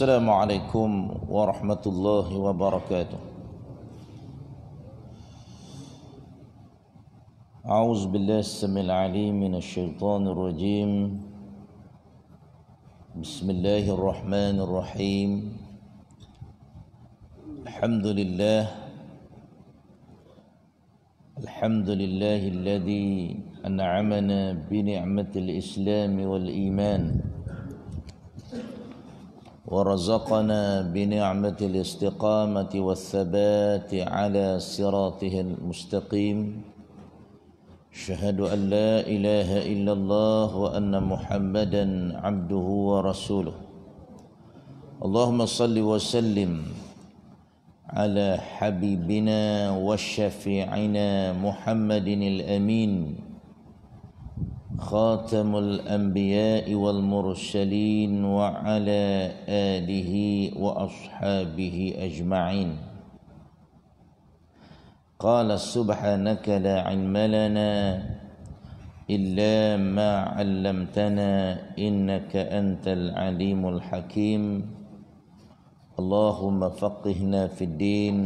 السلام عليكم ورحمة الله وبركاته أعوذ بالله السميع العليم من الشيطان الرجيم بسم الله الرحمن الرحيم الحمد لله الحمد لله الذي أنعمنا بنعمة الإسلام والإيمان ورزقنا بنعمة الاستقامة والثبات على صراطه المستقيم شهد أن لا إله إلا الله وأن محمدا عبده ورسوله اللهم صل وسلم على حبيبنا وشفيعنا محمد الأمين خاتم الأنبياء والمرسلين وعلى آله وأصحابه أجمعين قال سبحانك لا علم لنا إلا ما علمتنا إنك أنت العليم الحكيم اللهم فقهنا في الدين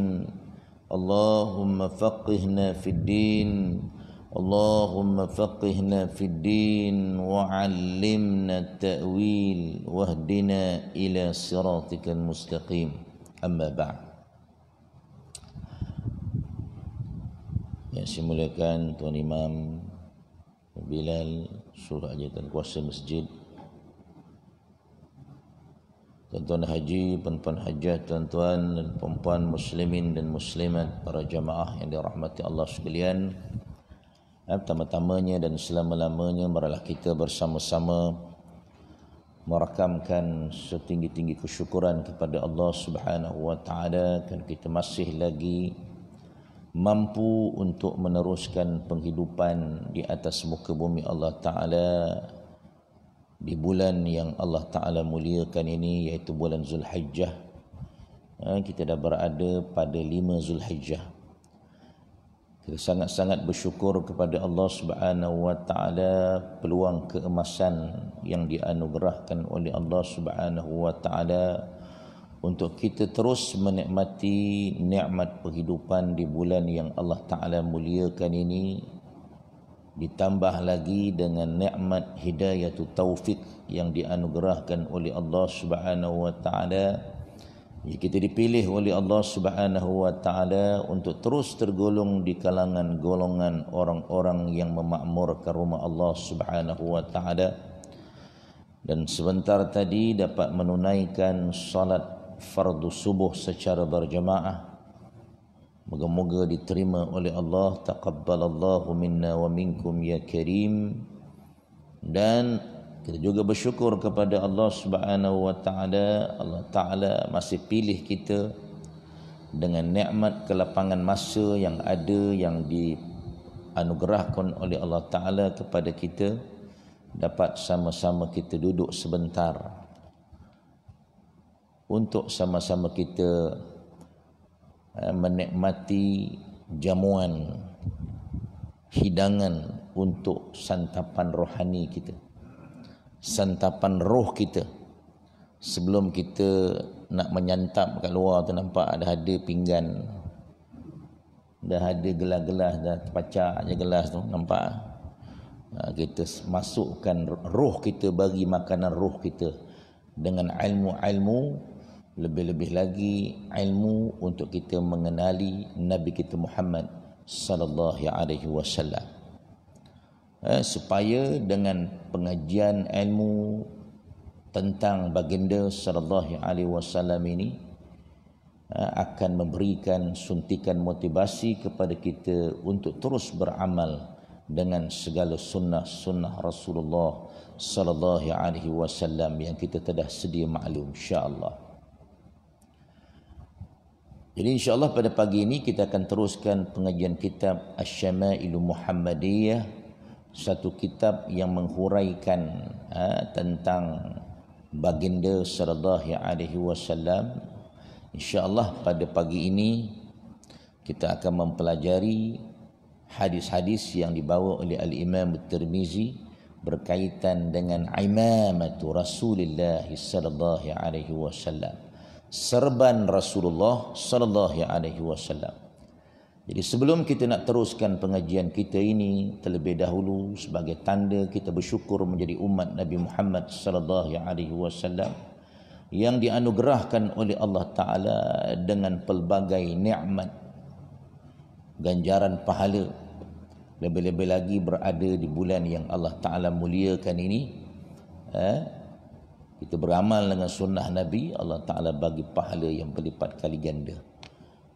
اللهم فقهنا في الدين اللهم فقهنا في الدين وعلمنا التأويل واهدنا إلى صراطك المستقيم أما بعد Yang saya muliakan Tuan Imam Bilal Surah Ajatan Kuasa Masjid Tuan-tuan haji, puan-puan hajat, tuan-tuan dan puan-puan muslimin dan muslimat Para jamaah yang dirahmati Allah sekalian Ya, pertama-tamanya dan selama-lamanya marilah kita bersama-sama merakamkan setinggi-tinggi kesyukuran kepada Allah Subhanahu wa taala kan kita masih lagi mampu untuk meneruskan penghidupan di atas muka bumi Allah taala di bulan yang Allah taala muliakan ini iaitu bulan Zulhijjah. Ya, kita dah berada pada 5 Zulhijjah kita sangat-sangat bersyukur kepada Allah Subhanahu wa taala peluang keemasan yang dianugerahkan oleh Allah Subhanahu wa taala untuk kita terus menikmati nikmat kehidupan di bulan yang Allah taala muliakan ini ditambah lagi dengan nikmat hidayah taufik yang dianugerahkan oleh Allah Subhanahu wa taala Ya, kita dipilih oleh Allah Subhanahu wa taala untuk terus tergolong di kalangan golongan orang-orang yang memakmurkan rumah Allah Subhanahu wa taala dan sebentar tadi dapat menunaikan salat fardu subuh secara berjemaah. Moga-moga diterima oleh Allah taqabbalallahu minna wa minkum ya karim dan kita juga bersyukur kepada Allah Subhanahu wa taala, Allah taala masih pilih kita dengan nikmat kelapangan masa yang ada yang dianugerahkan oleh Allah taala kepada kita dapat sama-sama kita duduk sebentar untuk sama-sama kita eh, menikmati jamuan hidangan untuk santapan rohani kita santapan roh kita sebelum kita nak menyantap kat luar tu nampak ada ada pinggan dah ada gelas-gelas dah terpacak je gelas tu nampak kita masukkan roh kita bagi makanan roh kita dengan ilmu-ilmu lebih-lebih lagi ilmu untuk kita mengenali Nabi kita Muhammad sallallahu alaihi wasallam eh, supaya dengan pengajian ilmu tentang baginda sallallahu alaihi wasallam ini eh, akan memberikan suntikan motivasi kepada kita untuk terus beramal dengan segala sunnah-sunnah Rasulullah sallallahu alaihi wasallam yang kita telah sedia maklum insya-Allah. Jadi insya-Allah pada pagi ini kita akan teruskan pengajian kitab Asy-Syama'ilul Muhammadiyah satu kitab yang menghuraikan ha, tentang baginda sallallahu alaihi wasallam insyaallah pada pagi ini kita akan mempelajari hadis-hadis yang dibawa oleh al-Imam At-Tirmizi berkaitan dengan imamatu Rasulullah sallallahu alaihi wasallam serban Rasulullah sallallahu alaihi wasallam jadi sebelum kita nak teruskan pengajian kita ini terlebih dahulu sebagai tanda kita bersyukur menjadi umat Nabi Muhammad sallallahu alaihi wasallam yang dianugerahkan oleh Allah Taala dengan pelbagai nikmat ganjaran pahala lebih-lebih lagi berada di bulan yang Allah Taala muliakan ini eh, kita beramal dengan sunnah Nabi Allah Taala bagi pahala yang berlipat kali ganda.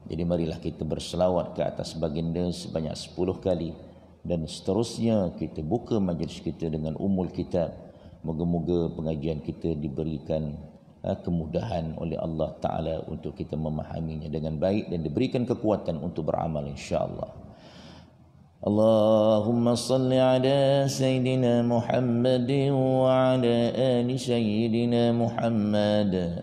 Jadi marilah kita berselawat ke atas baginda sebanyak 10 kali dan seterusnya kita buka majlis kita dengan umul kitab. Moga-moga pengajian kita diberikan eh, kemudahan oleh Allah Taala untuk kita memahaminya dengan baik dan diberikan kekuatan untuk beramal insya-Allah. اللهم ala Sayyidina سيدنا wa ala ال Sayyidina محمد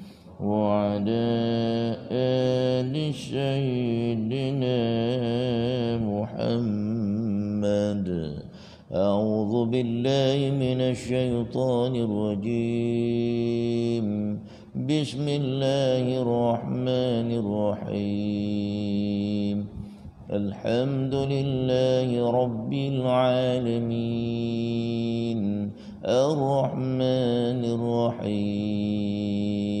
وعلى آل سيدنا محمد أعوذ بالله من الشيطان الرجيم بسم الله الرحمن الرحيم الحمد لله رب العالمين الرحمن الرحيم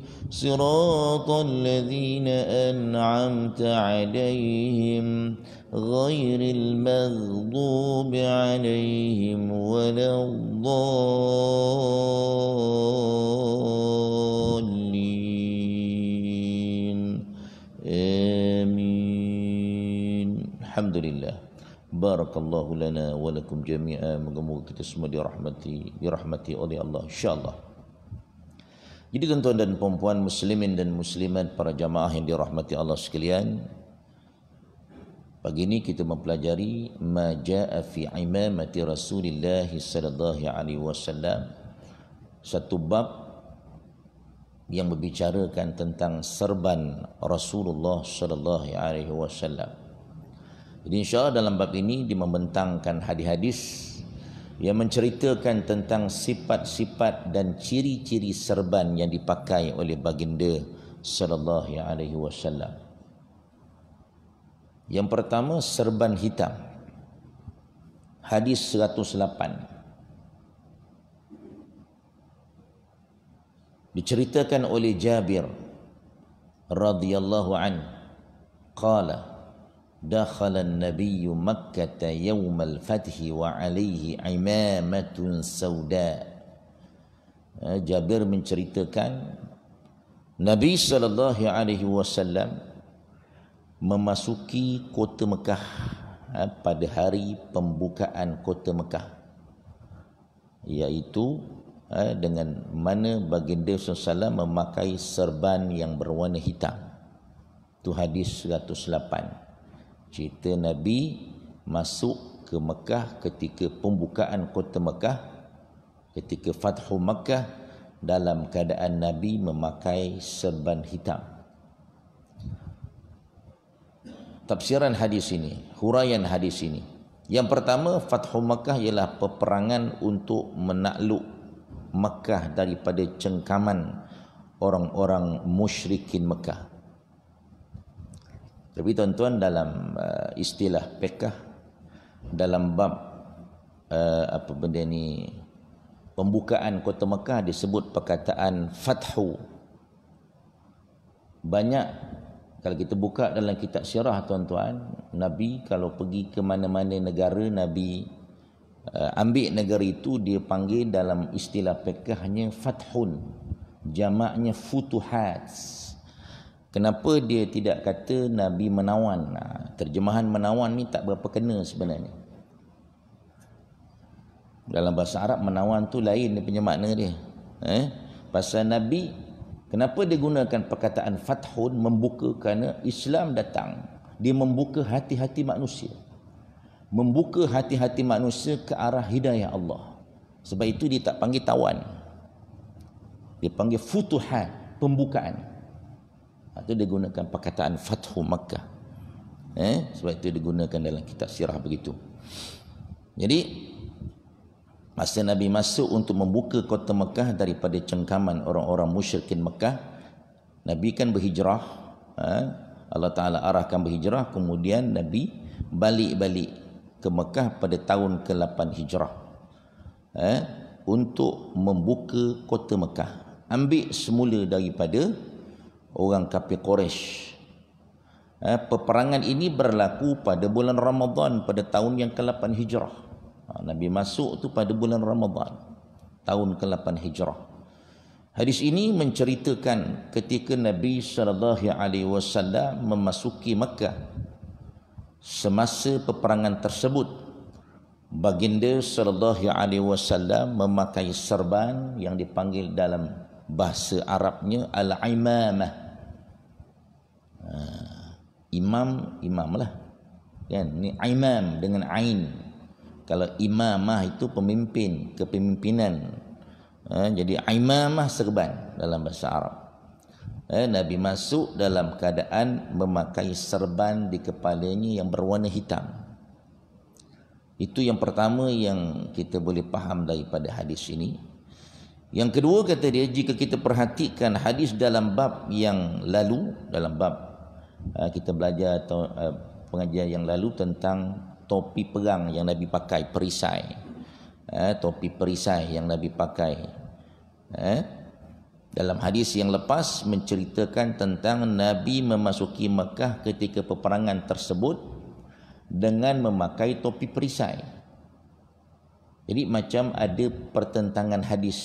صراط الذين أنعمت عليهم غير المغضوب عليهم ولا الضالين آمين الحمد لله بارك الله لنا ولكم جميعا مجموعة تسمى لرحمتي برحمتي dirahmati الله إن شاء الله Jadi tuan-tuan dan perempuan muslimin dan muslimat para jamaah yang dirahmati Allah sekalian Pagi ini kita mempelajari ma jaa fi imamati Rasulillah sallallahu alaihi wasallam satu bab yang membicarakan tentang serban Rasulullah sallallahu alaihi wasallam. Jadi insyaallah dalam bab ini dia membentangkan hadis-hadis yang menceritakan tentang sifat-sifat dan ciri-ciri serban yang dipakai oleh baginda sallallahu alaihi wasallam. Yang pertama serban hitam. Hadis 108. Diceritakan oleh Jabir radhiyallahu an qala دخل النبي مكة يوم الفتح وعليه عمامة سوداء Jabir menceritakan Nabi sallallahu alaihi wasallam memasuki kota Mekah ah, pada hari pembukaan kota Mekah iaitu ah, dengan mana baginda sallallahu memakai serban yang berwarna hitam itu hadis cerita Nabi masuk ke Mekah ketika pembukaan kota Mekah ketika Fathu Mekah dalam keadaan Nabi memakai serban hitam tafsiran hadis ini huraian hadis ini yang pertama Fathu Mekah ialah peperangan untuk menakluk Mekah daripada cengkaman orang-orang musyrikin Mekah tapi tuan-tuan dalam uh, istilah pekah dalam bab uh, apa benda ni pembukaan kota Mekah disebut perkataan fathu. Banyak kalau kita buka dalam kitab sirah tuan-tuan, Nabi kalau pergi ke mana-mana negara Nabi uh, ambil negara itu dia panggil dalam istilah pekahnya fathun. Jamaknya futuhats. Kenapa dia tidak kata Nabi menawan? Ha, terjemahan menawan ni tak berapa kena sebenarnya. Dalam bahasa Arab menawan tu lain dia punya makna dia. Eh? Pasal Nabi kenapa dia gunakan perkataan fathun membuka kerana Islam datang. Dia membuka hati-hati manusia. Membuka hati-hati manusia ke arah hidayah Allah. Sebab itu dia tak panggil tawan. Dia panggil futuhat, pembukaan itu digunakan perkataan fathu Makkah. Eh, sebab itu digunakan dalam kitab sirah begitu. Jadi masa Nabi masuk untuk membuka kota Mekah daripada cengkaman orang-orang musyrikin Mekah, Nabi kan berhijrah, ha? Allah Taala arahkan berhijrah, kemudian Nabi balik-balik ke Mekah pada tahun ke-8 Hijrah. Ha? untuk membuka kota Mekah. Ambil semula daripada orang kafir Quraisy. Eh, peperangan ini berlaku pada bulan Ramadan pada tahun yang ke-8 Hijrah. Ha, Nabi masuk tu pada bulan Ramadan tahun ke-8 Hijrah. Hadis ini menceritakan ketika Nabi sallallahu alaihi wasallam memasuki Mekah. Semasa peperangan tersebut baginda sallallahu alaihi wasallam memakai serban yang dipanggil dalam bahasa Arabnya al-imamah. Ah, imam imam lah kan ni imam dengan ain kalau imamah itu pemimpin kepemimpinan ha, jadi imamah serban dalam bahasa Arab ha, Nabi masuk dalam keadaan memakai serban di kepalanya yang berwarna hitam itu yang pertama yang kita boleh faham daripada hadis ini yang kedua kata dia jika kita perhatikan hadis dalam bab yang lalu dalam bab Ah, kita belajar atau ah, pengajian yang lalu tentang topi perang yang Nabi pakai perisai ah, topi perisai yang Nabi pakai dalam hadis yang lepas menceritakan tentang Nabi memasuki Mekah ketika peperangan tersebut dengan memakai topi perisai jadi macam ada pertentangan hadis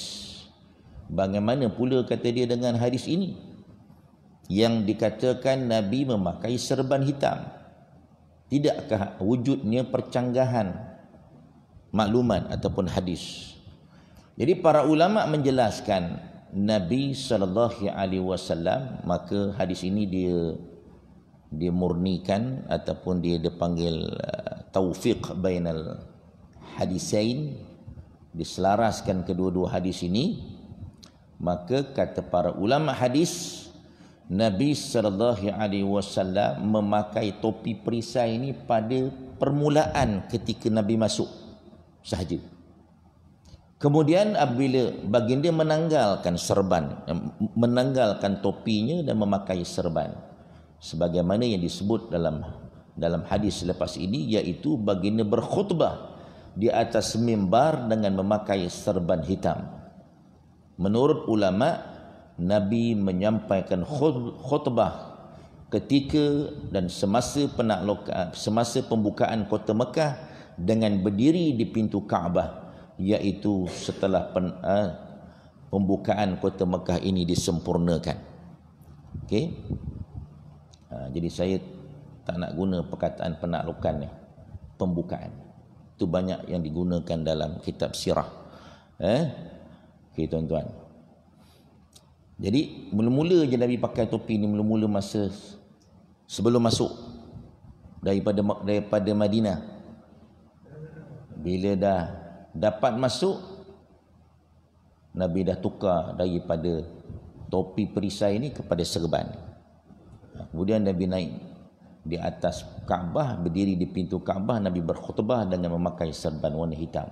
bagaimana pula kata dia dengan hadis ini yang dikatakan Nabi memakai serban hitam. Tidakkah wujudnya percanggahan makluman ataupun hadis? Jadi para ulama menjelaskan Nabi sallallahu alaihi wasallam maka hadis ini dia dimurnikan ataupun dia dipanggil uh, taufiq bainal hadisain diselaraskan kedua-dua hadis ini maka kata para ulama hadis Nabi sallallahu alaihi wasallam memakai topi perisai ini pada permulaan ketika Nabi masuk sahaja. Kemudian apabila baginda menanggalkan serban, menanggalkan topinya dan memakai serban. Sebagaimana yang disebut dalam dalam hadis selepas ini iaitu baginda berkhutbah di atas mimbar dengan memakai serban hitam. Menurut ulama' Nabi menyampaikan khutbah ketika dan semasa penaklukan semasa pembukaan kota Mekah dengan berdiri di pintu Kaabah yaitu setelah pen, uh, pembukaan kota Mekah ini disempurnakan. Okay, Uh, ha, jadi saya tak nak guna perkataan penaklukan ni. Pembukaan. Itu banyak yang digunakan dalam kitab sirah. Eh. Okey tuan-tuan. Jadi mula-mula je Nabi pakai topi ni mula-mula masa sebelum masuk daripada daripada Madinah. Bila dah dapat masuk Nabi dah tukar daripada topi perisai ni kepada serban. Kemudian Nabi naik di atas Kaabah berdiri di pintu Kaabah Nabi berkhutbah dengan memakai serban warna hitam.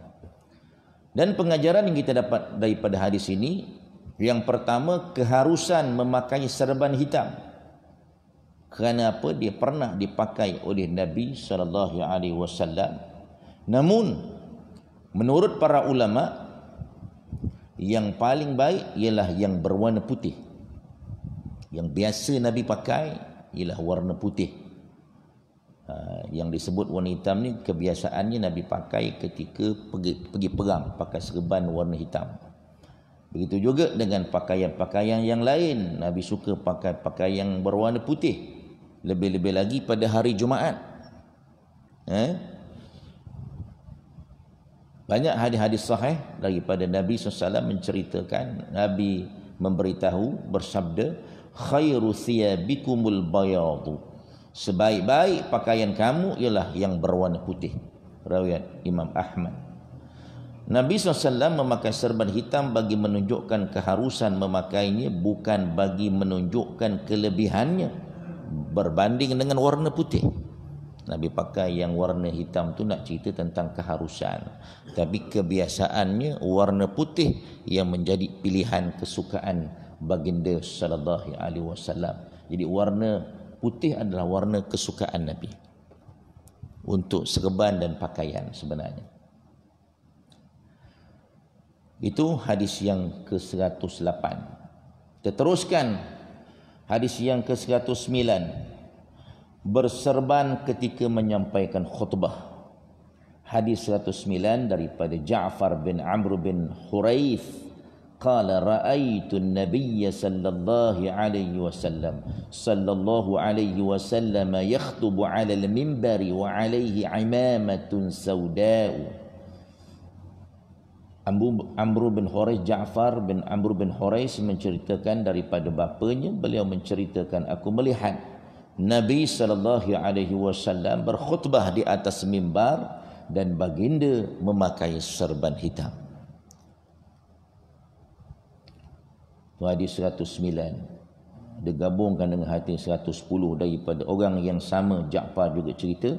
Dan pengajaran yang kita dapat daripada hadis ini yang pertama keharusan memakai serban hitam. Kerana apa? Dia pernah dipakai oleh Nabi sallallahu alaihi wasallam. Namun menurut para ulama yang paling baik ialah yang berwarna putih. Yang biasa Nabi pakai ialah warna putih. Ha, yang disebut warna hitam ni kebiasaannya Nabi pakai ketika pergi, pergi perang pakai serban warna hitam. Begitu juga dengan pakaian-pakaian yang lain. Nabi suka pakai pakaian yang berwarna putih. Lebih-lebih lagi pada hari Jumaat. Eh? Banyak hadis-hadis sahih daripada Nabi SAW menceritakan Nabi memberitahu bersabda khairu thiyabikumul bayadu sebaik-baik pakaian kamu ialah yang berwarna putih rawiat Imam Ahmad Nabi SAW memakai serban hitam bagi menunjukkan keharusan memakainya bukan bagi menunjukkan kelebihannya berbanding dengan warna putih. Nabi pakai yang warna hitam tu nak cerita tentang keharusan. Tapi kebiasaannya warna putih yang menjadi pilihan kesukaan baginda saw. Jadi warna putih adalah warna kesukaan Nabi. Untuk serban dan pakaian sebenarnya. Itu hadis yang ke-108. Kita teruskan hadis yang ke-109. Berserban ketika menyampaikan khutbah. Hadis 109 daripada Ja'far bin Amr bin Huraif "Kala ra'aitu an-nabiyya sallallahu alaihi wasallam sallallahu alaihi wasallam yakhthubu 'ala al-mimbari wa 'alaihi 'imamatun sawda'u Amru, bin Hurais Ja'far bin Amru bin Hurais menceritakan daripada bapanya beliau menceritakan aku melihat Nabi sallallahu alaihi wasallam berkhutbah di atas mimbar dan baginda memakai serban hitam. Itu hadis 109. Digabungkan dengan hadis 110 daripada orang yang sama Ja'far juga cerita.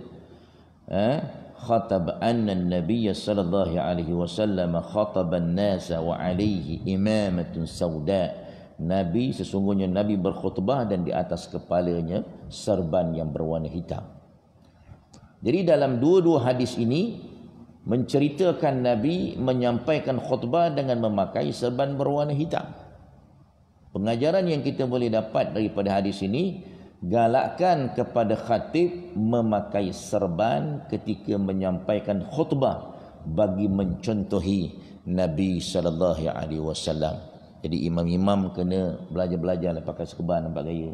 Eh? khatab anna an-nabiy sallallahu alaihi wasallam khatab an-nas wa alaihi imamatun sauda nabi sesungguhnya nabi berkhutbah dan di atas kepalanya serban yang berwarna hitam jadi dalam dua-dua hadis ini menceritakan nabi menyampaikan khutbah dengan memakai serban berwarna hitam pengajaran yang kita boleh dapat daripada hadis ini galakkan kepada khatib memakai serban ketika menyampaikan khutbah bagi mencontohi Nabi sallallahu alaihi wasallam. Jadi imam-imam kena belajar-belajar nak lah pakai serban nampak gaya.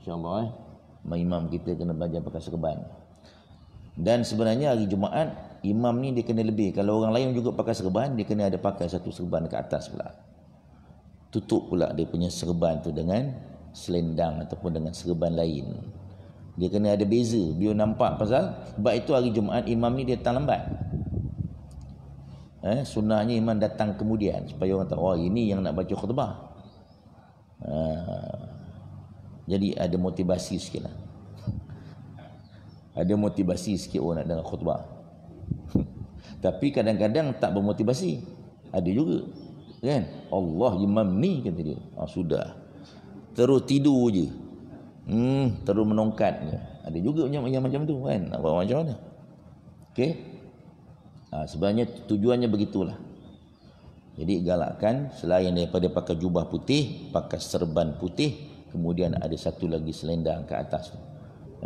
Insya-Allah eh. Imam kita kena belajar pakai serban. Dan sebenarnya hari Jumaat imam ni dia kena lebih. Kalau orang lain juga pakai serban, dia kena ada pakai satu serban ke atas pula. Tutup pula dia punya serban tu dengan selendang ataupun dengan serban lain. Dia kena ada beza. Dia nampak pasal sebab itu hari Jumaat imam ni dia datang lambat. Eh, sunnahnya imam datang kemudian supaya orang tahu oh, ini yang nak baca khutbah. Uh, jadi ada motivasi sikit Ada motivasi sikit orang nak dengar khutbah. Tapi kadang-kadang tak bermotivasi. Ada juga. Kan? Allah imam ni kata dia. Oh, sudah terus tidur je hmm terus menongkat je ada juga macam macam tu kan apa macam mana okey ha, sebenarnya tujuannya begitulah jadi galakkan selain daripada pakai jubah putih pakai serban putih kemudian ada satu lagi selendang ke atas tu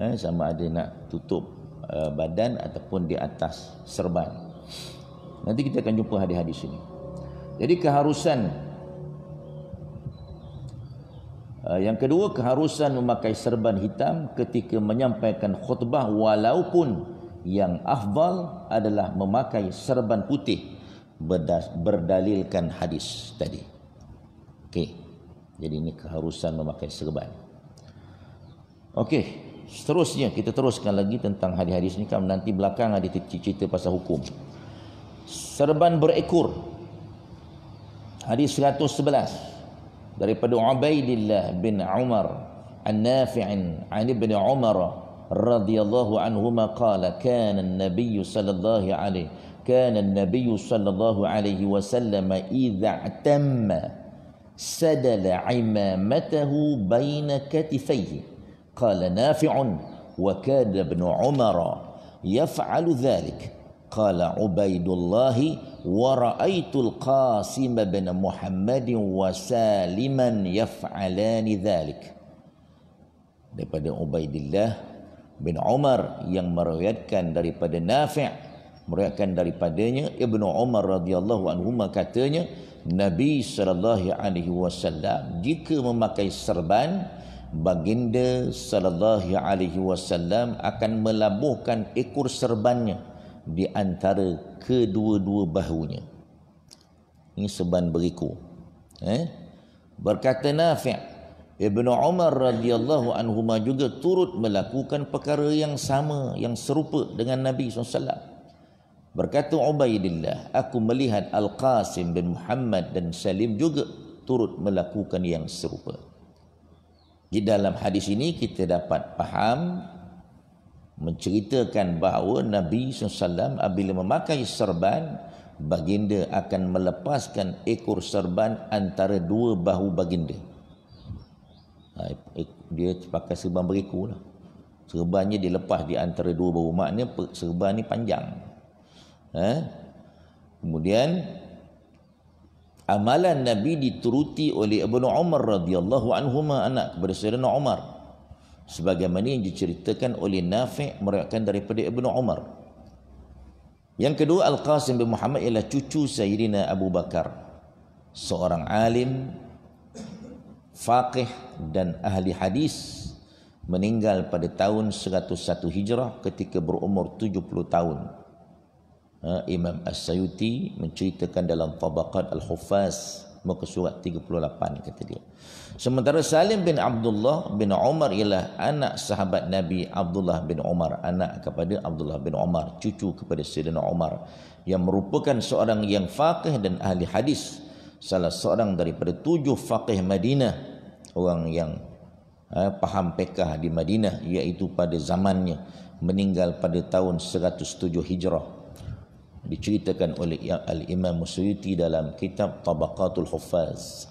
ha, sama ada nak tutup uh, badan ataupun di atas serban nanti kita akan jumpa hadis-hadis ini jadi keharusan Uh, yang kedua keharusan memakai serban hitam ketika menyampaikan khutbah walaupun yang afdal adalah memakai serban putih berdalilkan hadis tadi. Okay, Jadi ini keharusan memakai serban. Okey, seterusnya kita teruskan lagi tentang hadis-hadis ini. Kamu nanti belakang ada cerita pasal hukum. Serban berekor. Hadis 111. daripada Ubaidillah bin Umar an Nafi'in an Ibn Umar radhiyallahu anhuma qala kana an-nabiy sallallahu alaihi kana an-nabiy sallallahu alaihi wasallam idza atamma sadala imamatahu baina katifayhi qala nafi'un wa kana ibn umara yaf'alu dhalik Qala Ubaidullahi wa ra'aitul Qasim bin Muhammad wa Saliman yaf'alan dhalik. Daripada Ubaidillah bin Umar yang meriwayatkan daripada Nafi' meriwayatkan daripadanya Ibnu Umar radhiyallahu anhu katanya Nabi sallallahu alaihi wasallam jika memakai serban baginda sallallahu alaihi wasallam akan melabuhkan ekor serbannya di antara kedua-dua bahunya. Ini seban beriku. Eh? Berkata Nafi' Ibn Umar radhiyallahu anhu juga turut melakukan perkara yang sama yang serupa dengan Nabi SAW. Berkata Ubaidillah, aku melihat Al-Qasim bin Muhammad dan Salim juga turut melakukan yang serupa. Di dalam hadis ini kita dapat faham menceritakan bahawa Nabi SAW bila memakai serban, baginda akan melepaskan ekor serban antara dua bahu baginda. Ha, dia pakai serban beriku lah. Serbannya dilepas di antara dua bahu. Maknanya serban ni panjang. Ha? Kemudian, amalan Nabi dituruti oleh Abu Umar radhiyallahu anhu anak kepada Sayyidina Umar sebagaimana yang diceritakan oleh Nafi' meriwayatkan daripada Ibnu Umar. Yang kedua Al-Qasim bin Muhammad ialah cucu Sayyidina Abu Bakar. Seorang alim, faqih dan ahli hadis meninggal pada tahun 101 Hijrah ketika berumur 70 tahun. Ha, Imam As-Sayuti menceritakan dalam Tabaqat Al-Huffaz muka surat 38 kata dia. Sementara Salim bin Abdullah bin Umar ialah anak sahabat Nabi Abdullah bin Umar. Anak kepada Abdullah bin Umar. Cucu kepada Sayyidina Umar. Yang merupakan seorang yang faqih dan ahli hadis. Salah seorang daripada tujuh faqih Madinah. Orang yang ha, paham pekah di Madinah. Iaitu pada zamannya. Meninggal pada tahun 107 Hijrah. Diceritakan oleh Al-Imam Musyuti dalam kitab Tabaqatul Huffaz.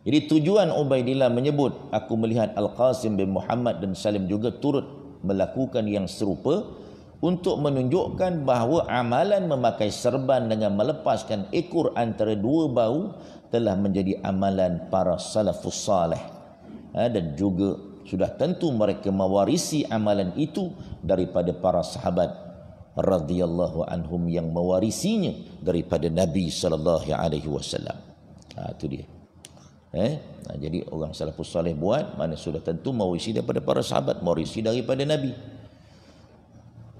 Jadi tujuan Ubaidillah menyebut aku melihat Al-Qasim bin Muhammad dan Salim juga turut melakukan yang serupa untuk menunjukkan bahawa amalan memakai serban dengan melepaskan ekor antara dua bau telah menjadi amalan para salafus salih. Ha, dan juga sudah tentu mereka mewarisi amalan itu daripada para sahabat radhiyallahu anhum yang mewarisinya daripada Nabi sallallahu alaihi wasallam. Ah itu dia. Eh? Nah, jadi orang salafus salih buat mana sudah tentu mewarisi daripada para sahabat, mewarisi daripada Nabi.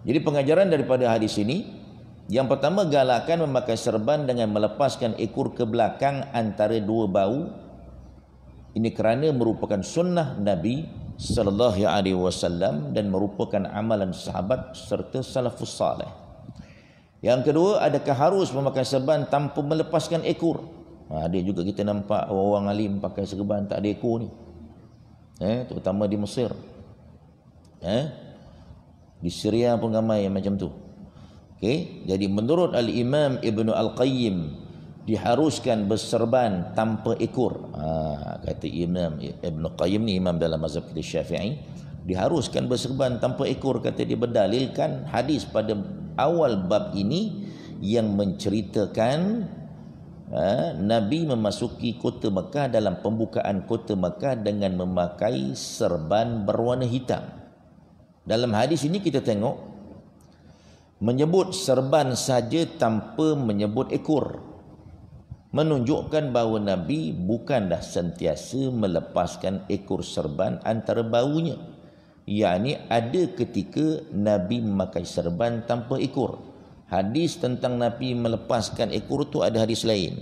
Jadi pengajaran daripada hadis ini, yang pertama galakan memakai serban dengan melepaskan ekor ke belakang antara dua bau. Ini kerana merupakan sunnah Nabi sallallahu alaihi wasallam dan merupakan amalan sahabat serta salafus salih. Yang kedua, adakah harus memakai serban tanpa melepaskan ekor? Ha, ada juga kita nampak orang-orang alim pakai serban tak ada ekor ni. Eh, terutama di Mesir. Eh? Di Syria pun ramai yang macam tu. Okey, jadi menurut Al-Imam Ibnu Al-Qayyim diharuskan berserban tanpa ekor. Ha, kata Imam Ibnu Qayyim ni imam dalam mazhab kita Syafi'i, diharuskan berserban tanpa ekor kata dia berdalilkan hadis pada awal bab ini yang menceritakan Ha? Nabi memasuki kota Mekah dalam pembukaan kota Mekah dengan memakai serban berwarna hitam. Dalam hadis ini kita tengok menyebut serban saja tanpa menyebut ekor. Menunjukkan bahawa Nabi bukan dah sentiasa melepaskan ekor serban antara baunya. Ia ini ada ketika Nabi memakai serban tanpa ekor hadis tentang Nabi melepaskan ekor tu ada hadis lain.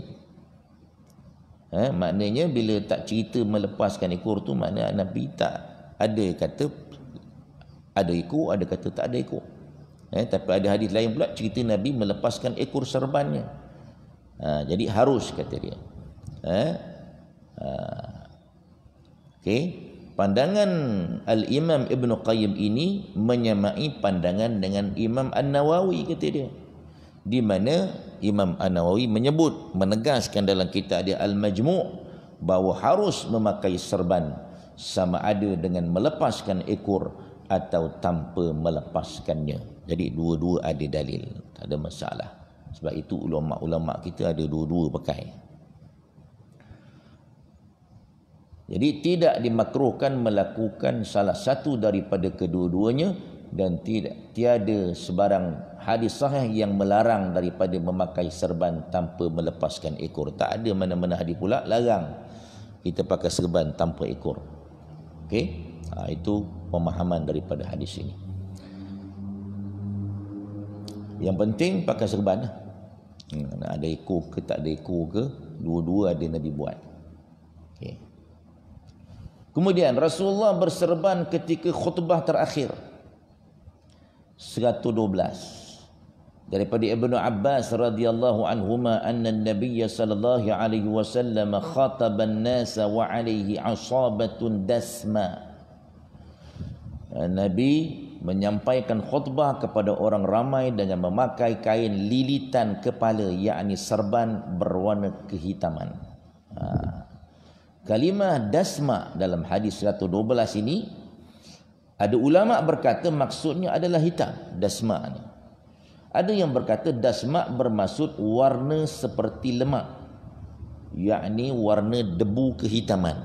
Ha, maknanya bila tak cerita melepaskan ekor tu maknanya Nabi tak ada kata ada ekor, ada kata tak ada ekor. Ha, tapi ada hadis lain pula cerita Nabi melepaskan ekor serbannya. Ha, jadi harus kata dia. Ha, ha. Okey pandangan al-Imam Ibn Qayyim ini menyamai pandangan dengan Imam An-Nawawi kata dia di mana Imam An-Nawawi menyebut menegaskan dalam kitab dia Al-Majmu' bahawa harus memakai serban sama ada dengan melepaskan ekor atau tanpa melepaskannya jadi dua-dua ada dalil tak ada masalah sebab itu ulama-ulama kita ada dua-dua pakai Jadi tidak dimakruhkan melakukan salah satu daripada kedua-duanya dan tidak tiada sebarang hadis sahih yang melarang daripada memakai serban tanpa melepaskan ekor. Tak ada mana-mana hadis pula larang kita pakai serban tanpa ekor. Okey? Ha, itu pemahaman daripada hadis ini. Yang penting pakai serban. Lah. Hmm, ada ekor ke tak ada ekor ke, dua-dua ada Nabi buat. Kemudian Rasulullah berserban ketika khutbah terakhir. 112. Daripada Ibnu Abbas radhiyallahu anhuma anna an-nabiy sallallahu alaihi wasallam khataba an-nasa wa alaihi asabatun dasma. Nabi menyampaikan khutbah kepada orang ramai dengan memakai kain lilitan kepala yakni serban berwarna kehitaman. Kalimah dasma dalam hadis 112 ini ada ulama berkata maksudnya adalah hitam dasma ini. Ada yang berkata dasma bermaksud warna seperti lemak. Yakni warna debu kehitaman.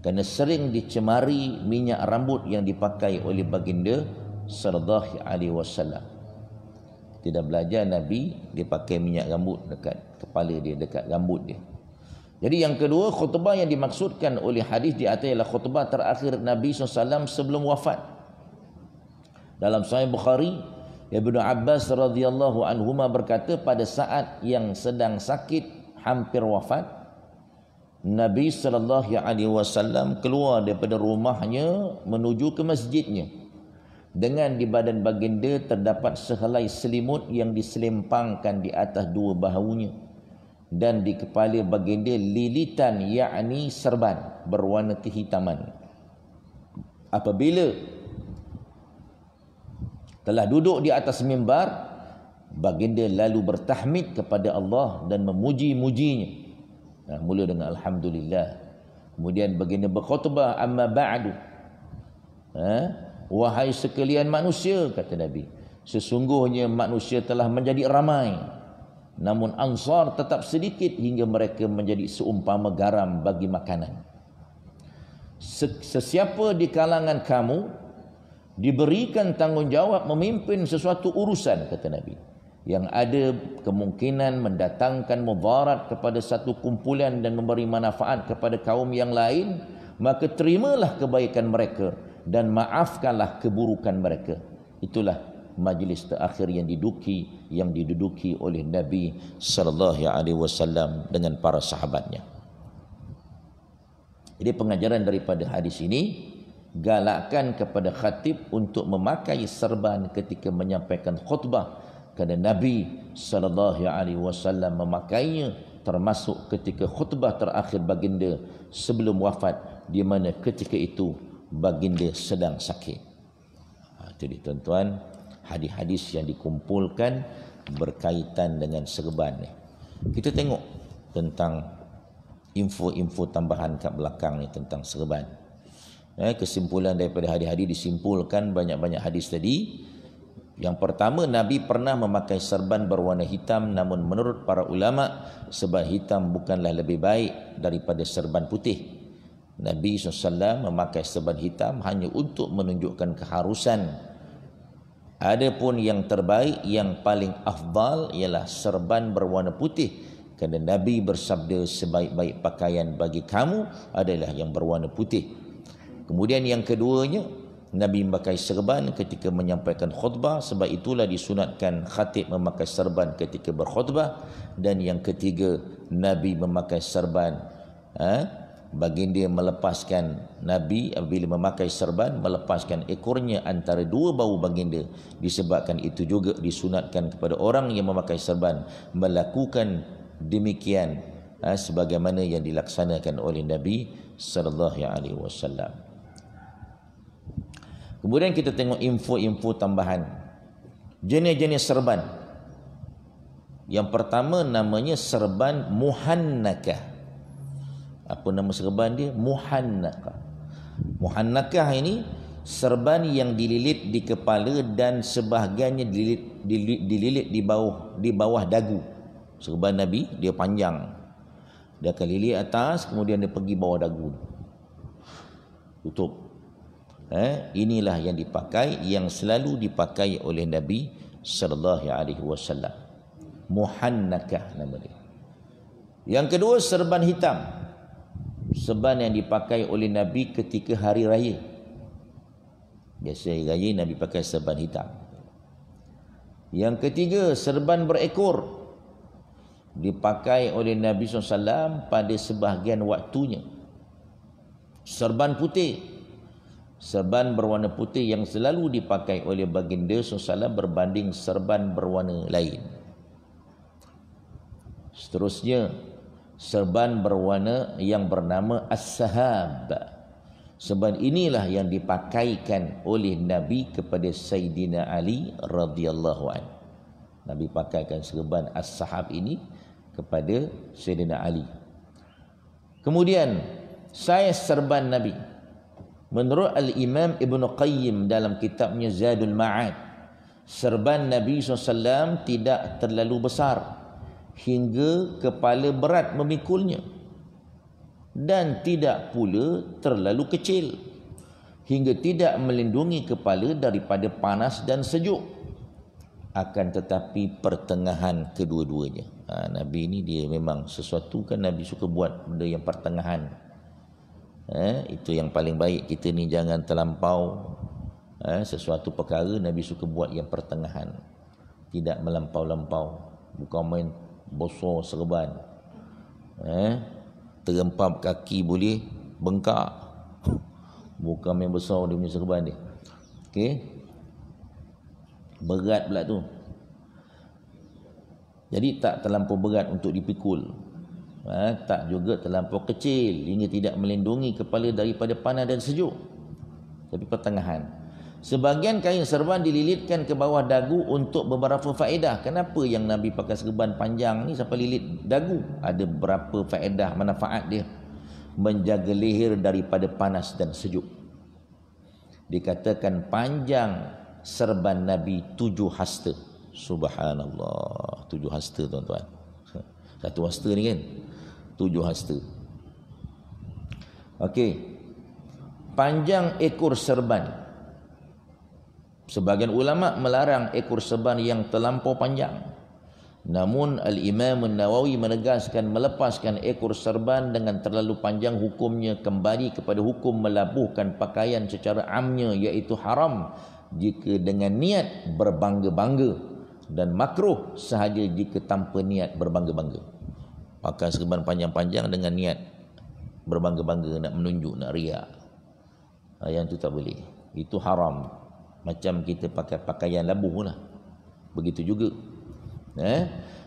Kerana sering dicemari minyak rambut yang dipakai oleh baginda Sallallahu Alaihi Wasallam. Tidak belajar Nabi dia pakai minyak rambut dekat kepala dia, dekat rambut dia. Jadi yang kedua khutbah yang dimaksudkan oleh hadis di atas ialah khutbah terakhir Nabi SAW sebelum wafat. Dalam Sahih Bukhari, Ibnu Abbas radhiyallahu anhu berkata pada saat yang sedang sakit hampir wafat, Nabi sallallahu alaihi wasallam keluar daripada rumahnya menuju ke masjidnya. Dengan di badan baginda terdapat sehelai selimut yang diselempangkan di atas dua bahunya dan di kepala baginda lilitan yakni serban berwarna kehitaman apabila telah duduk di atas mimbar baginda lalu bertahmid kepada Allah dan memuji-mujinya nah, mula dengan alhamdulillah kemudian baginda berkhutbah amma ba'du ha? wahai sekalian manusia kata nabi sesungguhnya manusia telah menjadi ramai Namun Ansar tetap sedikit hingga mereka menjadi seumpama garam bagi makanan. Sesiapa di kalangan kamu diberikan tanggungjawab memimpin sesuatu urusan kata Nabi yang ada kemungkinan mendatangkan mudarat kepada satu kumpulan dan memberi manfaat kepada kaum yang lain maka terimalah kebaikan mereka dan maafkanlah keburukan mereka itulah majlis terakhir yang diduki yang diduduki oleh Nabi sallallahu alaihi wasallam dengan para sahabatnya. Jadi pengajaran daripada hadis ini galakkan kepada khatib untuk memakai serban ketika menyampaikan khutbah kerana Nabi sallallahu alaihi wasallam memakainya termasuk ketika khutbah terakhir baginda sebelum wafat di mana ketika itu baginda sedang sakit. Jadi ha, tuan-tuan, hadis-hadis yang dikumpulkan berkaitan dengan serban ni. Kita tengok tentang info-info tambahan kat belakang ni tentang serban. Eh, kesimpulan daripada hadis-hadis disimpulkan banyak-banyak hadis tadi. Yang pertama Nabi pernah memakai serban berwarna hitam namun menurut para ulama serban hitam bukanlah lebih baik daripada serban putih. Nabi SAW memakai serban hitam hanya untuk menunjukkan keharusan Adapun yang terbaik yang paling afdal ialah serban berwarna putih kerana Nabi bersabda sebaik-baik pakaian bagi kamu adalah yang berwarna putih. Kemudian yang keduanya Nabi memakai serban ketika menyampaikan khutbah sebab itulah disunatkan khatib memakai serban ketika berkhutbah dan yang ketiga Nabi memakai serban ha? baginda melepaskan Nabi apabila memakai serban melepaskan ekornya antara dua bau baginda disebabkan itu juga disunatkan kepada orang yang memakai serban melakukan demikian ha, sebagaimana yang dilaksanakan oleh Nabi saw. Kemudian kita tengok info-info tambahan jenis-jenis serban. Yang pertama namanya serban muhannakah apa nama serban dia muhannaqah muhannaqah ini serban yang dililit di kepala dan sebahagiannya dililit, dililit dililit di bawah di bawah dagu serban nabi dia panjang dia akan lilit atas kemudian dia pergi bawah dagu tutup eh inilah yang dipakai yang selalu dipakai oleh nabi sallallahu alaihi wasallam muhannaqah nama dia yang kedua serban hitam seban yang dipakai oleh Nabi ketika hari raya. Biasa hari raya Nabi pakai seban hitam. Yang ketiga, serban berekor. Dipakai oleh Nabi SAW pada sebahagian waktunya. Serban putih. Serban berwarna putih yang selalu dipakai oleh baginda SAW berbanding serban berwarna lain. Seterusnya, serban berwarna yang bernama As-Sahab. Serban inilah yang dipakaikan oleh Nabi kepada Sayyidina Ali radhiyallahu an. Nabi pakaikan serban As-Sahab ini kepada Sayyidina Ali. Kemudian saya serban Nabi. Menurut Al-Imam Ibn Qayyim dalam kitabnya Zadul Ma'ad, serban Nabi SAW tidak terlalu besar hingga kepala berat memikulnya dan tidak pula terlalu kecil hingga tidak melindungi kepala daripada panas dan sejuk akan tetapi pertengahan kedua-duanya ha, Nabi ini dia memang sesuatu kan Nabi suka buat benda yang pertengahan ha, itu yang paling baik kita ni jangan terlampau ha, sesuatu perkara Nabi suka buat yang pertengahan tidak melampau-lampau bukan main bosong serban eh terempap kaki boleh bengkak buka main besar dia punya serban ni okey berat pula tu jadi tak terlampau berat untuk dipikul ha, tak juga terlampau kecil hingga tidak melindungi kepala daripada panas dan sejuk tapi pertengahan Sebahagian kain serban dililitkan ke bawah dagu untuk beberapa faedah. Kenapa yang Nabi pakai serban panjang ni sampai lilit dagu? Ada berapa faedah manfaat dia? Menjaga leher daripada panas dan sejuk. Dikatakan panjang serban Nabi tujuh hasta. Subhanallah. Tujuh hasta tuan-tuan. Satu hasta ni kan? Tujuh hasta. Okey. Panjang ekor serban. Sebagian ulama melarang ekor seban yang terlampau panjang. Namun Al-Imam Nawawi menegaskan melepaskan ekor serban dengan terlalu panjang hukumnya kembali kepada hukum melabuhkan pakaian secara amnya iaitu haram jika dengan niat berbangga-bangga dan makruh sahaja jika tanpa niat berbangga-bangga. Pakai serban panjang-panjang dengan niat berbangga-bangga nak menunjuk nak riak. Ah, yang itu tak boleh. Itu haram macam kita pakai pakaian labu lah. Begitu juga. Eh?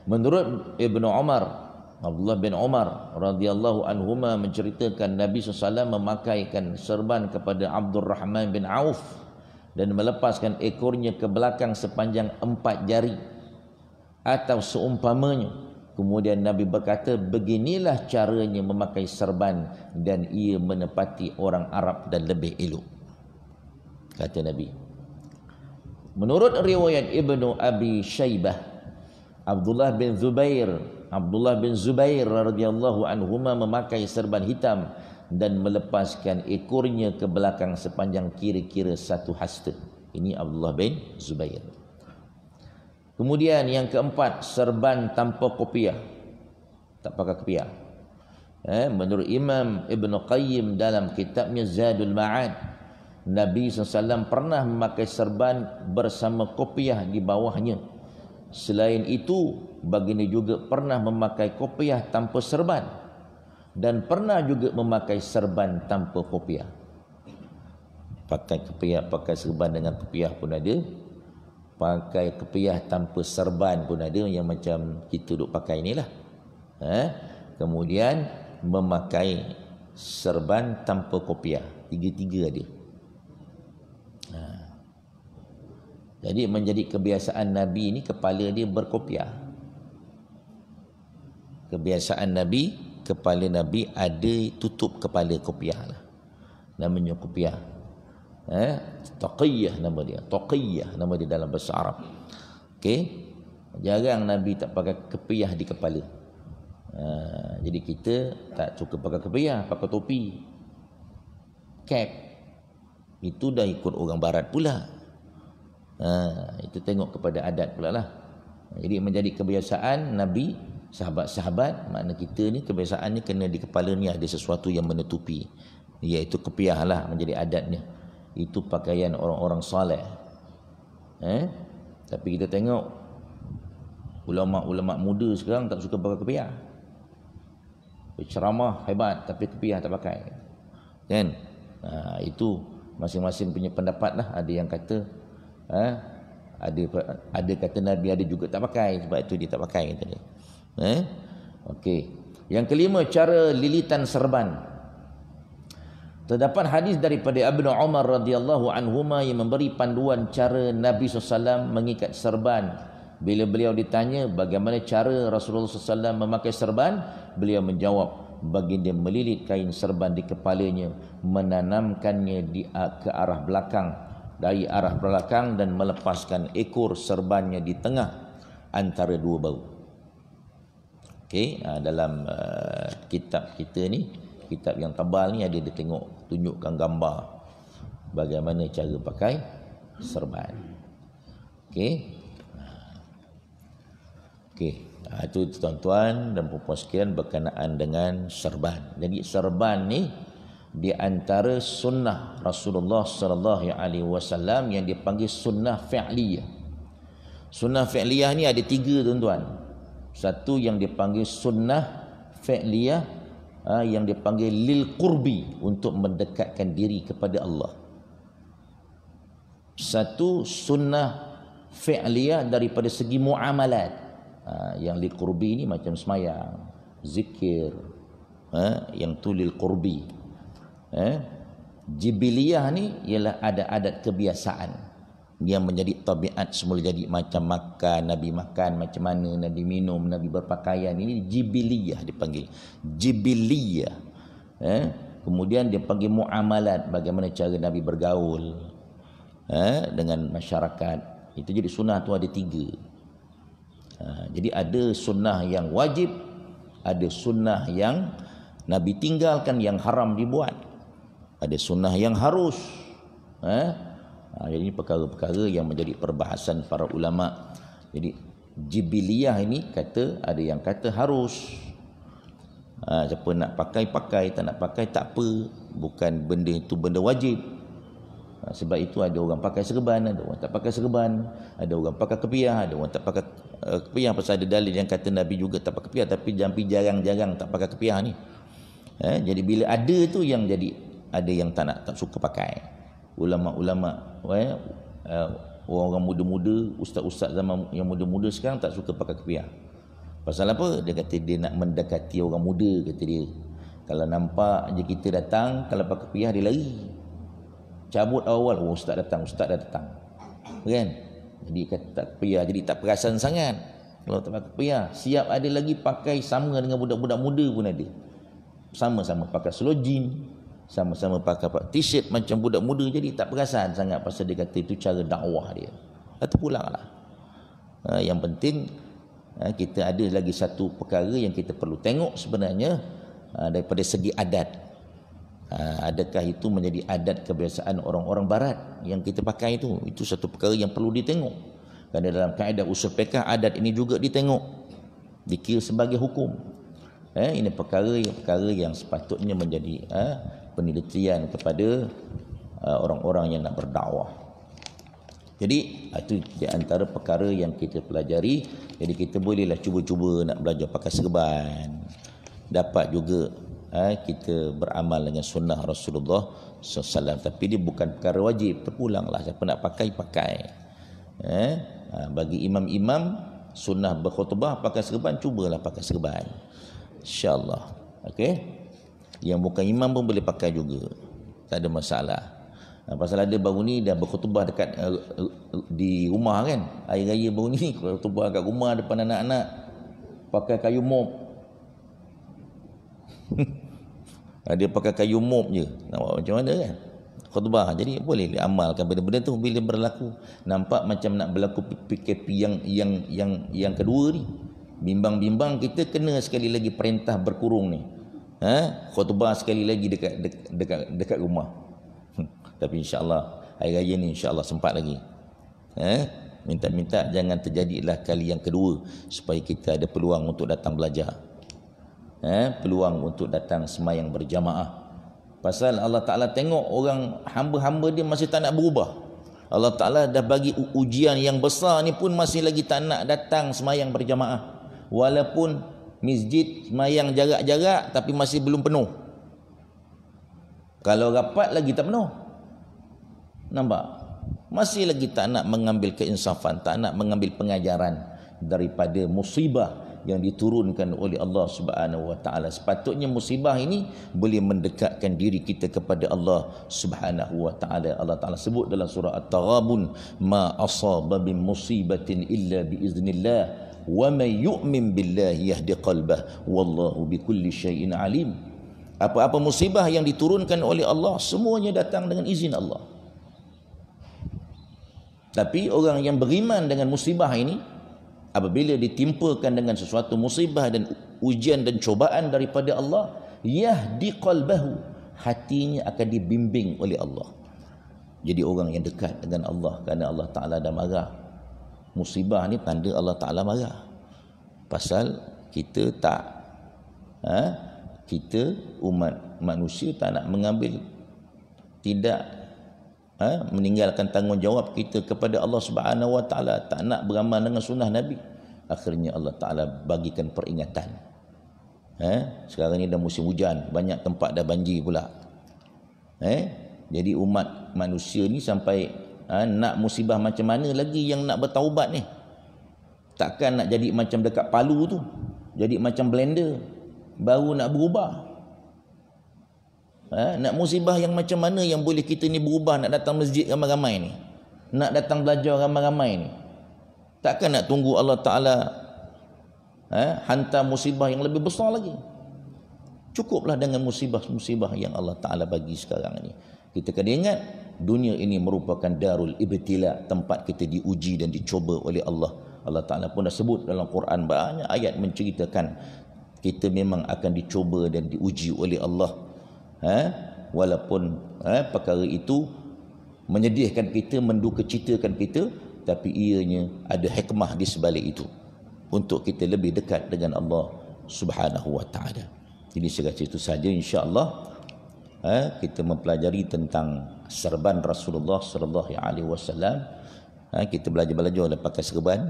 Menurut Ibn Umar, Abdullah bin Umar radhiyallahu anhuma menceritakan Nabi SAW memakaikan serban kepada Abdul Rahman bin Auf dan melepaskan ekornya ke belakang sepanjang empat jari atau seumpamanya. Kemudian Nabi berkata, beginilah caranya memakai serban dan ia menepati orang Arab dan lebih elok. Kata Nabi, Menurut riwayat Ibnu Abi Syaibah Abdullah bin Zubair Abdullah bin Zubair radhiyallahu anhu memakai serban hitam dan melepaskan ekornya ke belakang sepanjang kira-kira satu hasta. Ini Abdullah bin Zubair. Kemudian yang keempat serban tanpa kopiah. Tak pakai kopiah. Eh, menurut Imam Ibn Qayyim dalam kitabnya Zadul Ma'ad Nabi SAW pernah memakai serban bersama kopiah di bawahnya. Selain itu, baginda juga pernah memakai kopiah tanpa serban. Dan pernah juga memakai serban tanpa kopiah. Pakai kopiah, pakai serban dengan kopiah pun ada. Pakai kopiah tanpa serban pun ada yang macam kita duduk pakai inilah. Eh? Kemudian, memakai serban tanpa kopiah. Tiga-tiga ada. -tiga Jadi menjadi kebiasaan Nabi ini kepala dia berkopiah. Kebiasaan Nabi, kepala Nabi ada tutup kepala kopiah lah. Namanya kopiah. Eh? Taqiyah nama dia. Taqiyah nama dia dalam bahasa Arab. Okey. Jarang Nabi tak pakai kopiah di kepala. Ha, jadi kita tak cukup pakai kopiah, pakai topi. Cap. Itu dah ikut orang barat pula. Ha, itu tengok kepada adat pula lah. Jadi menjadi kebiasaan Nabi, sahabat-sahabat, makna kita ni kebiasaan ni kena di kepala ni ada sesuatu yang menutupi. Iaitu kepiah lah menjadi adatnya. Itu pakaian orang-orang salih. Eh? Ha? Tapi kita tengok, ulama-ulama muda sekarang tak suka pakai kepiah. Ceramah hebat tapi kepiah tak pakai. Kan? Ha, itu masing-masing punya pendapat lah. Ada yang kata ha? ada ada kata nabi ada juga tak pakai sebab itu dia tak pakai kata dia ha? okey yang kelima cara lilitan serban terdapat hadis daripada Abu Umar radhiyallahu anhu yang memberi panduan cara Nabi SAW mengikat serban bila beliau ditanya bagaimana cara Rasulullah SAW memakai serban beliau menjawab baginda melilit kain serban di kepalanya menanamkannya di ke arah belakang dari arah belakang dan melepaskan ekor serbannya di tengah antara dua bau. Okey, ah, dalam uh, kitab kita ni, kitab yang tebal ni ada dia tengok tunjukkan gambar bagaimana cara pakai serban. Okey. Okey, ah, itu tuan-tuan dan puan-puan sekalian berkenaan dengan serban. Jadi serban ni di antara sunnah Rasulullah sallallahu alaihi wasallam yang dipanggil sunnah fi'liyah. Sunnah fi'liyah ni ada tiga tuan-tuan. Satu yang dipanggil sunnah fi'liyah ha, yang dipanggil lil qurbi untuk mendekatkan diri kepada Allah. Satu sunnah fi'liyah daripada segi muamalat. Ha, yang lil qurbi ni macam semayang, zikir, ha, yang tulil lil qurbi. Eh? Jibiliyah ni ialah ada adat kebiasaan yang menjadi tabiat semula jadi macam makan nabi makan macam mana nabi minum nabi berpakaian ini jibiliyah dipanggil jibiliyah eh kemudian dia panggil muamalat bagaimana cara nabi bergaul eh dengan masyarakat itu jadi sunnah tu ada tiga ha, jadi ada sunnah yang wajib ada sunnah yang nabi tinggalkan yang haram dibuat ada sunnah yang harus eh ha, jadi perkara-perkara yang menjadi perbahasan para ulama jadi jibiliyah ini kata ada yang kata harus ha, siapa nak pakai pakai tak nak pakai tak apa bukan benda itu benda wajib ha, sebab itu ada orang pakai serban ada orang tak pakai serban ada orang pakai kepiah ada orang tak pakai uh, kepiah pasal ada dalil yang kata nabi juga tak pakai kepiah tapi jampi jarang-jarang tak pakai kepiah ni Eh, jadi bila ada tu yang jadi ada yang tak nak tak suka pakai ulama-ulama eh, uh, orang muda-muda ustaz-ustaz zaman yang muda-muda sekarang tak suka pakai kopiah pasal apa dia kata dia nak mendekati orang muda kata dia kalau nampak je kita datang kalau pakai kopiah dia lari cabut awal oh, ustaz datang ustaz dah datang kan jadi kata tak kopiah jadi tak perasan sangat kalau tak pakai kopiah siap ada lagi pakai sama dengan budak-budak muda pun ada sama-sama pakai seluar jeans sama-sama pakai pak t-shirt macam budak muda jadi tak perasan sangat pasal dia kata itu cara dakwah dia. Atau pulanglah. Ha, ah, yang penting ha, kita ada lagi satu perkara yang kita perlu tengok sebenarnya ha, daripada segi adat. Ha, adakah itu menjadi adat kebiasaan orang-orang barat yang kita pakai itu? Itu satu perkara yang perlu ditengok. Kerana dalam kaedah usul pekah adat ini juga ditengok. Dikira sebagai hukum. Eh, ini perkara perkara yang sepatutnya menjadi eh, penelitian kepada uh, orang-orang yang nak berdakwah. Jadi uh, itu di antara perkara yang kita pelajari. Jadi kita bolehlah cuba-cuba nak belajar pakai serban. Dapat juga uh, kita beramal dengan sunnah Rasulullah SAW. Tapi dia bukan perkara wajib. Terpulanglah siapa nak pakai, pakai. Eh? Uh, bagi imam-imam sunnah berkhutbah pakai serban, cubalah pakai serban. InsyaAllah. Okay. Yang bukan imam pun boleh pakai juga Tak ada masalah ha, Pasal ada baru ni dah berkutubah dekat uh, uh, Di rumah kan Air raya baru ni berkutubah kat rumah Depan anak-anak Pakai kayu mop ha, Dia pakai kayu mop je Nampak macam mana kan Kutubah jadi boleh diamalkan benda-benda tu bila berlaku nampak macam nak berlaku PKP yang yang yang yang kedua ni bimbang-bimbang kita kena sekali lagi perintah berkurung ni eh, khutbah sekali lagi dekat dekat dekat, dekat rumah. Hmm. Tapi insyaallah hari raya ni insyaallah sempat lagi. Eh, minta-minta jangan terjadilah kali yang kedua supaya kita ada peluang untuk datang belajar. Eh, peluang untuk datang semayang berjamaah. Pasal Allah Ta'ala tengok orang hamba-hamba dia masih tak nak berubah. Allah Ta'ala dah bagi ujian yang besar ni pun masih lagi tak nak datang semayang berjamaah. Walaupun Masjid semayang jarak-jarak tapi masih belum penuh. Kalau rapat lagi tak penuh. Nampak? Masih lagi tak nak mengambil keinsafan, tak nak mengambil pengajaran daripada musibah yang diturunkan oleh Allah Subhanahu Wa Taala. Sepatutnya musibah ini boleh mendekatkan diri kita kepada Allah Subhanahu Wa Taala. Allah Taala sebut dalam surah At-Taghabun, "Ma asaba bi musibatin illa bi idznillah." wa man yu'min billahi yahdi qalbah wallahu bikulli syai'in alim apa-apa musibah yang diturunkan oleh Allah semuanya datang dengan izin Allah tapi orang yang beriman dengan musibah ini apabila ditimpakan dengan sesuatu musibah dan ujian dan cobaan daripada Allah yahdi qalbahu hatinya akan dibimbing oleh Allah jadi orang yang dekat dengan Allah kerana Allah Taala dah marah musibah ni tanda Allah Ta'ala marah pasal kita tak ha, kita umat manusia tak nak mengambil tidak ha, meninggalkan tanggungjawab kita kepada Allah Subhanahu Wa Ta'ala tak nak beramal dengan sunnah Nabi akhirnya Allah Ta'ala bagikan peringatan ha, sekarang ni dah musim hujan banyak tempat dah banjir pula ha, jadi umat manusia ni sampai ha, nak musibah macam mana lagi yang nak bertaubat ni takkan nak jadi macam dekat palu tu jadi macam blender baru nak berubah ha, nak musibah yang macam mana yang boleh kita ni berubah nak datang masjid ramai-ramai ni nak datang belajar ramai-ramai ni takkan nak tunggu Allah Ta'ala ha, hantar musibah yang lebih besar lagi cukuplah dengan musibah-musibah yang Allah Ta'ala bagi sekarang ini. Kita kena ingat dunia ini merupakan darul ibtila, tempat kita diuji dan dicuba oleh Allah. Allah Taala pun dah sebut dalam Quran banyak ayat menceritakan kita memang akan dicuba dan diuji oleh Allah. Ha? Walaupun ha, perkara itu menyedihkan kita, mendukacitakan kita tapi ianya ada hikmah di sebalik itu untuk kita lebih dekat dengan Allah Subhanahu Wa Taala. Ini segala itu saja insya-Allah. Eh, kita mempelajari tentang serban Rasulullah sallallahu eh, alaihi wasallam eh, kita belajar-belajar dan lah pakai serban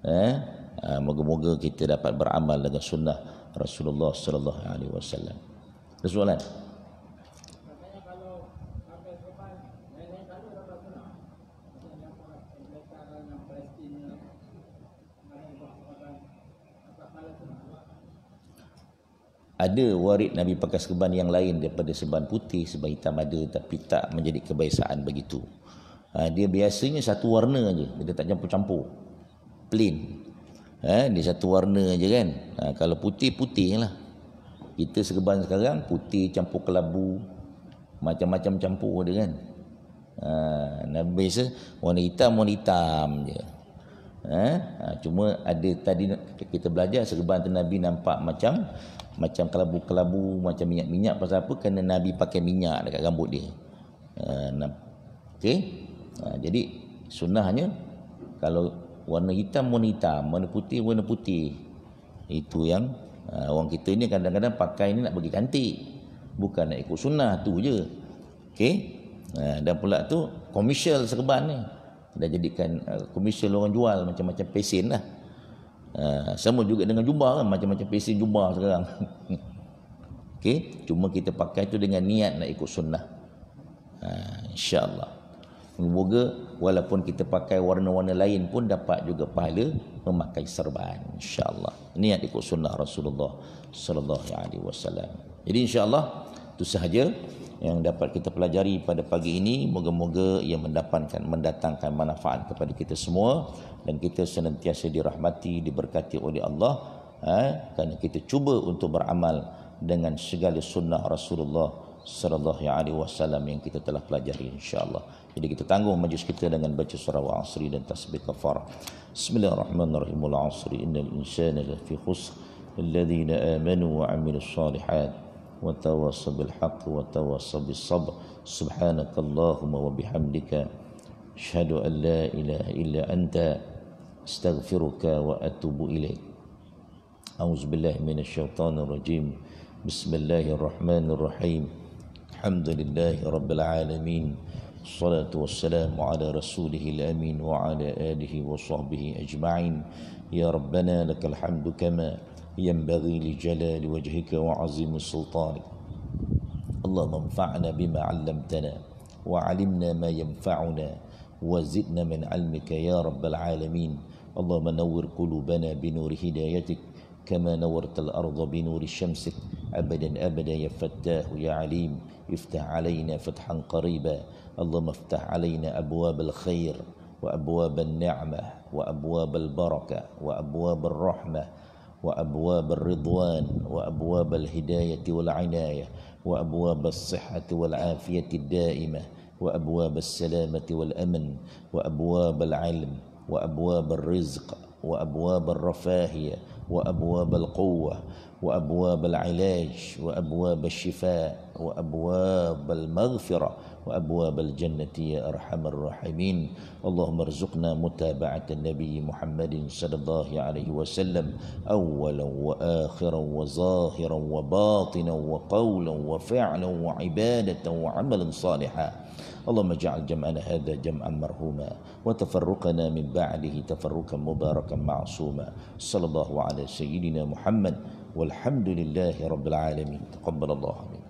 eh, eh, moga-moga kita dapat beramal dengan sunnah Rasulullah sallallahu alaihi wasallam. Soalan. ada warid Nabi pakai serban yang lain daripada serban putih, serban hitam ada tapi tak menjadi kebiasaan begitu. Ha, dia biasanya satu warna aje. Dia tak campur-campur. Plain. Ha, dia satu warna aje kan. Ha, kalau putih, putih lah. Kita serban sekarang putih campur kelabu. Macam-macam campur dia kan. Ha, nah, biasa warna hitam, warna hitam je. Ha? ha? cuma ada tadi kita belajar serban tu Nabi nampak macam macam kelabu-kelabu, macam minyak-minyak pasal apa? Kerana Nabi pakai minyak dekat rambut dia. Ha, okay? ha, jadi sunnahnya kalau warna hitam warna hitam, warna putih warna putih. Itu yang ha, orang kita ni kadang-kadang pakai ni nak bagi cantik. Bukan nak ikut sunnah tu je. Okay? Ha, dan pula tu komersial serban ni dah jadikan uh, komisen orang jual macam-macam pesin lah. Uh, sama juga dengan jubah kan macam-macam pesin jubah sekarang. Okey, cuma kita pakai tu dengan niat nak ikut sunnah. Uh, insya-Allah. Semoga walaupun kita pakai warna-warna lain pun dapat juga pahala memakai serban insya-Allah. Niat ikut sunnah Rasulullah sallallahu alaihi wasallam. Jadi insya-Allah itu sahaja yang dapat kita pelajari pada pagi ini moga-moga ia mendapatkan mendatangkan manfaat kepada kita semua dan kita senantiasa dirahmati diberkati oleh Allah ha? kerana kita cuba untuk beramal dengan segala sunnah Rasulullah sallallahu alaihi wasallam yang kita telah pelajari insyaallah jadi kita tangguh majlis kita dengan baca surah al-asri dan tasbih kafar bismillahirrahmanirrahim al-asri innal insana lafi khusr alladhina amanu wa amilus salihat وتواصى بالحق وتواصى بالصبر سبحانك اللهم وبحمدك أشهد أن لا إله إلا أنت أستغفرك وأتوب إليك أعوذ بالله من الشيطان الرجيم بسم الله الرحمن الرحيم الحمد لله رب العالمين الصلاة والسلام على رسوله الأمين وعلى آله وصحبه أجمعين يا ربنا لك الحمد كما ينبغي لجلال وجهك وعظيم سلطانك اللهم انفعنا بما علمتنا وعلمنا ما ينفعنا وزدنا من علمك يا رب العالمين اللهم نور قلوبنا بنور هدايتك كما نورت الأرض بنور شمسك أبدا أبدا يا فتاه يا عليم افتح علينا فتحا قريبا اللهم افتح علينا أبواب الخير وأبواب النعمة وأبواب البركة وأبواب الرحمة وأبواب الرضوان وأبواب الهداية والعناية وأبواب الصحة والعافية الدائمة وأبواب السلامة والأمن وأبواب العلم وأبواب الرزق وأبواب الرفاهية وأبواب القوة وأبواب العلاج وأبواب الشفاء وأبواب المغفرة وأبواب الجنة يا أرحم الراحمين اللهم ارزقنا متابعة النبي محمد صلى الله عليه وسلم أولا وآخرا وظاهرا وباطنا وقولا وفعلا وعبادة وعملا صالحا اللهم اجعل جمعنا هذا جمعا مرحوما وتفرقنا من بعده تفرقا مباركا معصوما صلى الله على سيدنا محمد والحمد لله رب العالمين تقبل الله منك